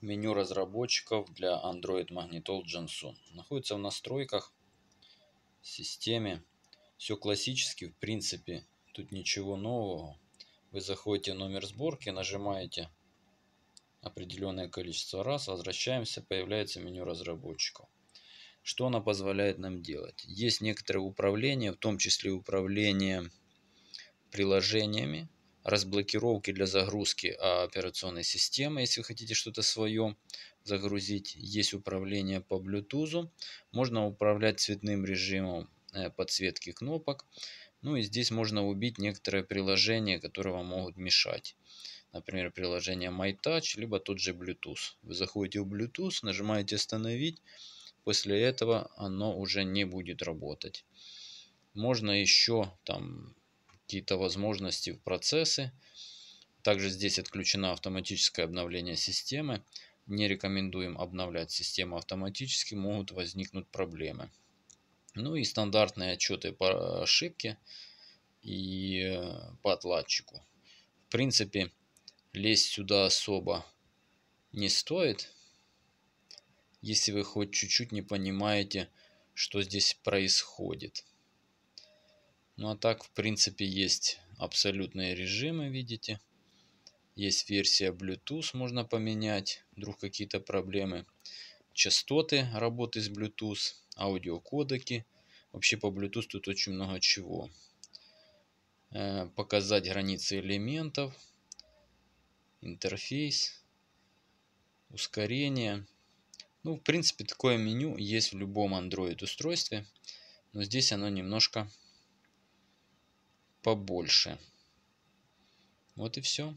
меню разработчиков для Android Magnetol Jansun. Находится в настройках, в системе. Все классически, в принципе, тут ничего нового. Вы заходите в номер сборки, нажимаете определенное количество раз, возвращаемся, появляется меню разработчиков. Что она позволяет нам делать? Есть некоторые управления, в том числе управление приложениями, разблокировки для загрузки а, операционной системы, если вы хотите что-то свое загрузить. Есть управление по Bluetooth. Можно управлять цветным режимом э, подсветки кнопок. Ну и здесь можно убить некоторые приложения, которые вам могут мешать. Например, приложение MyTouch, либо тот же Bluetooth. Вы заходите в Bluetooth, нажимаете «Остановить». После этого оно уже не будет работать. Можно еще там какие-то возможности в процессы. Также здесь отключено автоматическое обновление системы. Не рекомендуем обновлять систему автоматически, могут возникнуть проблемы. Ну и стандартные отчеты по ошибке и э, по отладчику. В принципе, лезть сюда особо не стоит, если вы хоть чуть-чуть не понимаете, что здесь происходит. Ну а так, в принципе, есть абсолютные режимы, видите. Есть версия Bluetooth, можно поменять, вдруг какие-то проблемы. Частоты работы с Bluetooth, аудиокодеки. Вообще по Bluetooth тут очень много чего. Э, показать границы элементов, интерфейс, ускорение. Ну, в принципе, такое меню есть в любом Android устройстве, но здесь оно немножко побольше. Вот и все.